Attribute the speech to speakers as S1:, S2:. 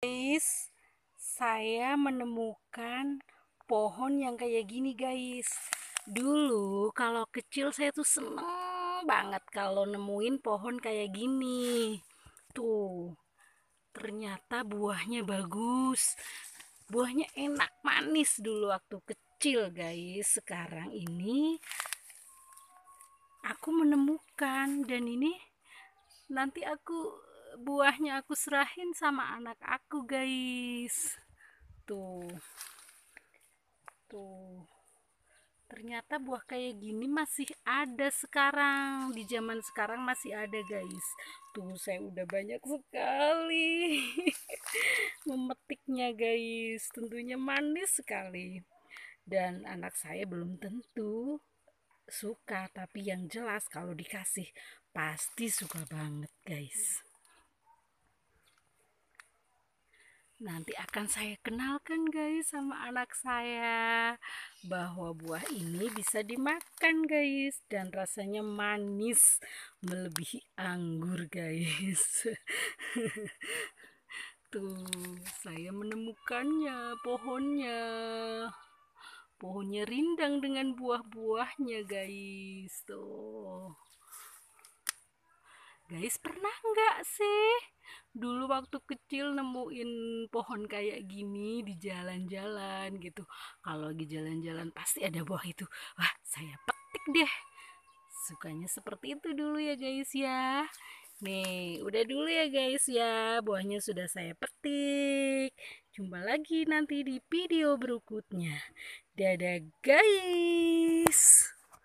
S1: guys saya menemukan pohon yang kayak gini guys dulu kalau kecil saya tuh seneng banget kalau nemuin pohon kayak gini tuh ternyata buahnya bagus buahnya enak manis dulu waktu kecil guys sekarang ini aku menemukan dan ini nanti aku buahnya aku serahin sama anak aku guys tuh tuh ternyata buah kayak gini masih ada sekarang di zaman sekarang masih ada guys tuh saya udah banyak sekali memetiknya guys tentunya manis sekali dan anak saya belum tentu suka tapi yang jelas kalau dikasih pasti suka banget guys nanti akan saya kenalkan guys sama anak saya bahwa buah ini bisa dimakan guys dan rasanya manis melebihi anggur guys tuh saya menemukannya pohonnya pohonnya rindang dengan buah-buahnya guys tuh guys pernah nggak sih dulu waktu kecil nemuin pohon kayak gini di jalan-jalan gitu kalau lagi jalan-jalan pasti ada buah itu wah saya petik deh sukanya seperti itu dulu ya guys ya nih udah dulu ya guys ya buahnya sudah saya petik jumpa lagi nanti di video berikutnya dadah guys